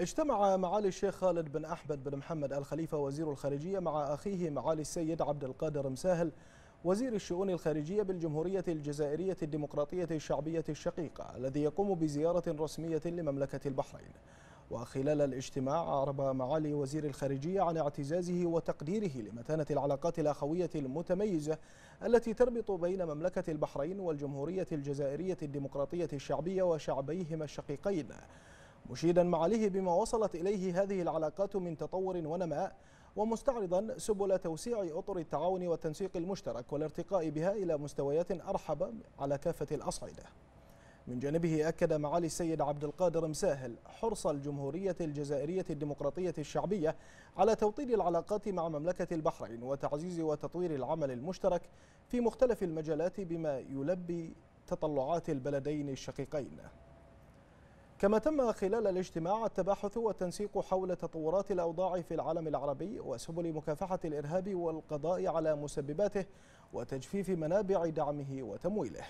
اجتمع معالي الشيخ خالد بن أحمد بن محمد الخليفة وزير الخارجية مع أخيه معالي السيد عبد القادر مساهل وزير الشؤون الخارجية بالجمهورية الجزائرية الديمقراطية الشعبية الشقيقة الذي يقوم بزيارة رسمية لمملكة البحرين وخلال الاجتماع أعرب معالي وزير الخارجية عن اعتزازه وتقديره لمتانة العلاقات الأخوية المتميزة التي تربط بين مملكة البحرين والجمهورية الجزائرية الديمقراطية الشعبية وشعبيهما الشقيقين مشيدا معاليه بما وصلت إليه هذه العلاقات من تطور ونماء ومستعرضا سبل توسيع أطر التعاون والتنسيق المشترك والارتقاء بها إلى مستويات أرحب على كافة الأصعدة من جانبه أكد معالي السيد عبد القادر مساهل حرص الجمهورية الجزائرية الديمقراطية الشعبية على توطيد العلاقات مع مملكة البحرين وتعزيز وتطوير العمل المشترك في مختلف المجالات بما يلبي تطلعات البلدين الشقيقين كما تم خلال الاجتماع التباحث والتنسيق حول تطورات الأوضاع في العالم العربي وسبل مكافحة الإرهاب والقضاء على مسبباته وتجفيف منابع دعمه وتمويله